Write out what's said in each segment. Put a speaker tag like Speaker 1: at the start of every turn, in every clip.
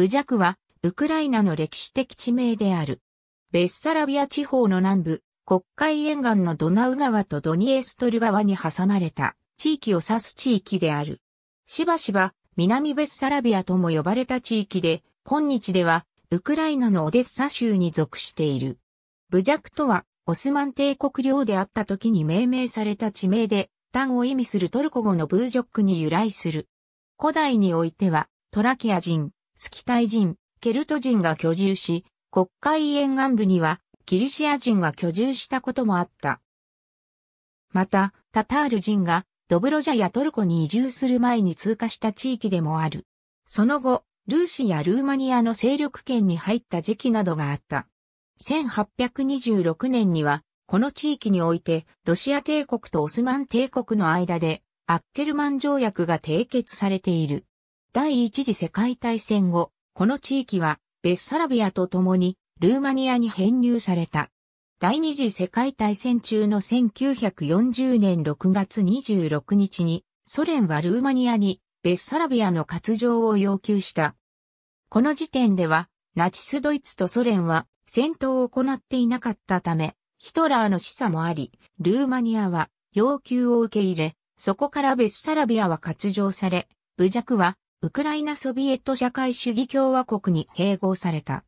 Speaker 1: ブジャクは、ウクライナの歴史的地名である。ベッサラビア地方の南部、国会沿岸のドナウ川とドニエストル川に挟まれた地域を指す地域である。しばしば南ベッサラビアとも呼ばれた地域で、今日ではウクライナのオデッサ州に属している。ブジャクとはオスマン帝国領であった時に命名された地名で、単を意味するトルコ語のブージョックに由来する。古代においてはトラキア人、スキタイ人、ケルト人が居住し、国会沿岸部にはギリシア人が居住したこともあった。また、タタール人がドブロジャやトルコに移住する前に通過した地域でもある。その後、ルーシやルーマニアの勢力圏に入った時期などがあった。1826年には、この地域において、ロシア帝国とオスマン帝国の間で、アッケルマン条約が締結されている。第一次世界大戦後、この地域はベッサラビアと共にルーマニアに編入された。第二次世界大戦中の1940年6月26日にソ連はルーマニアにベッサラビアの割譲を要求した。この時点ではナチスドイツとソ連は戦闘を行っていなかったため、ヒトラーの示唆もあり、ルーマニアは要求を受け入れ、そこからベッサラビアは割譲され、侮弱はウクライナソビエト社会主義共和国に併合された。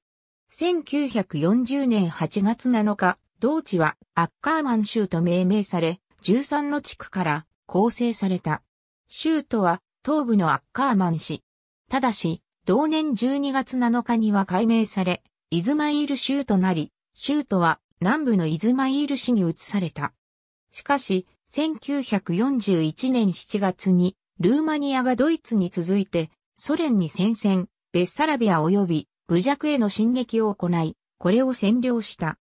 Speaker 1: 1940年8月7日、同地はアッカーマン州と命名され、13の地区から構成された。州都は東部のアッカーマン市。ただし、同年12月7日には改名され、イズマイール州となり、州都は南部のイズマイール市に移された。しかし、1941年7月にルーマニアがドイツに続いて、ソ連に戦線、ベッサラビア及びブジャクへの進撃を行い、これを占領した。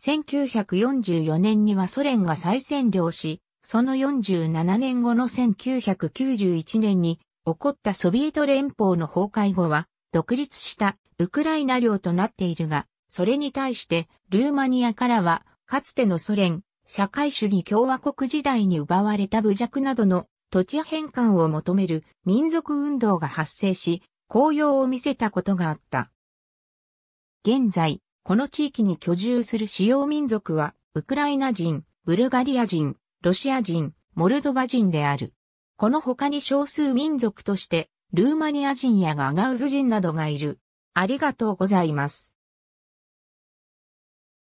Speaker 1: 1944年にはソ連が再占領し、その47年後の1991年に起こったソビエト連邦の崩壊後は、独立したウクライナ領となっているが、それに対してルーマニアからは、かつてのソ連、社会主義共和国時代に奪われた侮辱などの土地返還を求める民族運動が発生し、紅葉を見せたことがあった。現在、この地域に居住する主要民族は、ウクライナ人、ブルガリア人、ロシア人、モルドバ人である。この他に少数民族として、ルーマニア人やガガウズ人などがいる。ありがとうございます。